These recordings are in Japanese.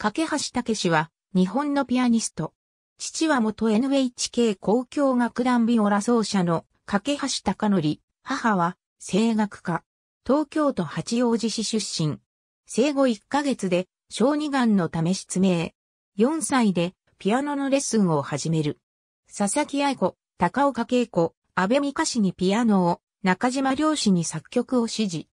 架橋武は、日本のピアニスト。父は元 NHK 公共楽団ビオラ奏者の架橋隆則、母は声楽家。東京都八王子市出身。生後1ヶ月で小児がんのため失明。4歳でピアノのレッスンを始める。佐々木愛子、高岡恵子、安倍美香氏にピアノを、中島良氏に作曲を指示。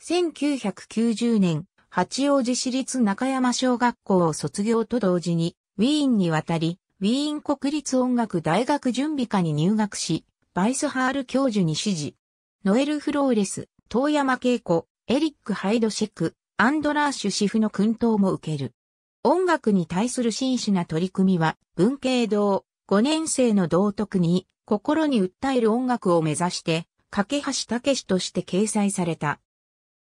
1990年、八王子市立中山小学校を卒業と同時に、ウィーンに渡り、ウィーン国立音楽大学準備科に入学し、バイスハール教授に指示。ノエル・フローレス、遠山恵子、エリック・ハイドシェク、アンドラーシュ・シフの訓導も受ける。音楽に対する真摯な取り組みは、文系堂、5年生の道徳に、心に訴える音楽を目指して、架橋武史として掲載された。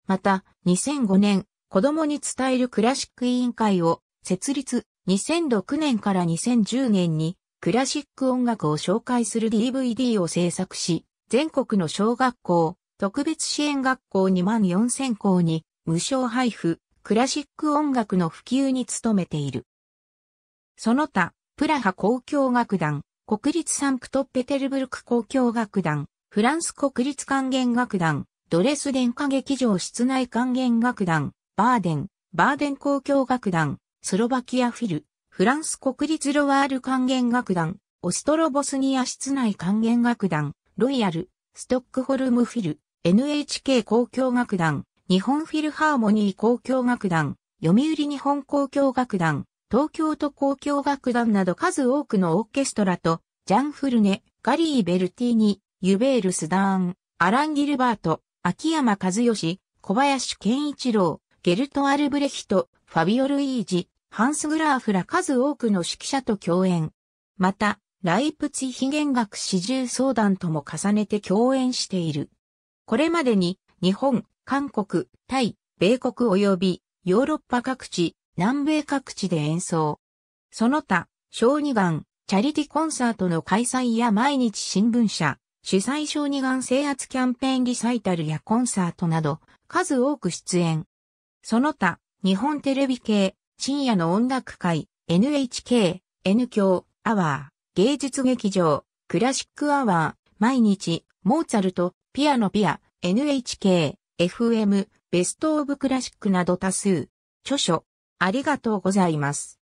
また、2005年、子供に伝えるクラシック委員会を設立2006年から2010年にクラシック音楽を紹介する DVD を制作し、全国の小学校、特別支援学校2万4000校に無償配布、クラシック音楽の普及に努めている。その他、プラハ交響楽団、国立サンクトペテルブルク交響楽団、フランス国立管弦楽団、ドレスデン歌劇場室内管弦楽団、バーデン、バーデン交響楽団、スロバキアフィル、フランス国立ロワール管弦楽団、オストロボスニア室内管弦楽団、ロイヤル、ストックホルムフィル、NHK 交響楽団、日本フィルハーモニー交響楽団、読売日本交響楽団、東京都交響楽団など数多くのオーケストラと、ジャン・フルネ、ガリー・ベルティーニ、ユベール・スダーン、アラン・ギルバート、秋山和義、小林健一郎、ゲルト・アルブレヒト、ファビオ・ルイージ、ハンス・グラーフら数多くの指揮者と共演。また、ライプツィ非弦楽始重相談とも重ねて共演している。これまでに、日本、韓国、タイ、米国及び、ヨーロッパ各地、南米各地で演奏。その他、小児がん、チャリティコンサートの開催や毎日新聞社、主催小児がん制圧キャンペーンリサイタルやコンサートなど、数多く出演。その他、日本テレビ系、深夜の音楽会、NHK、N 響、アワー、芸術劇場、クラシックアワー、毎日、モーツァルト、ピアノピア、NHK、FM、ベストオブクラシックなど多数。著書、ありがとうございます。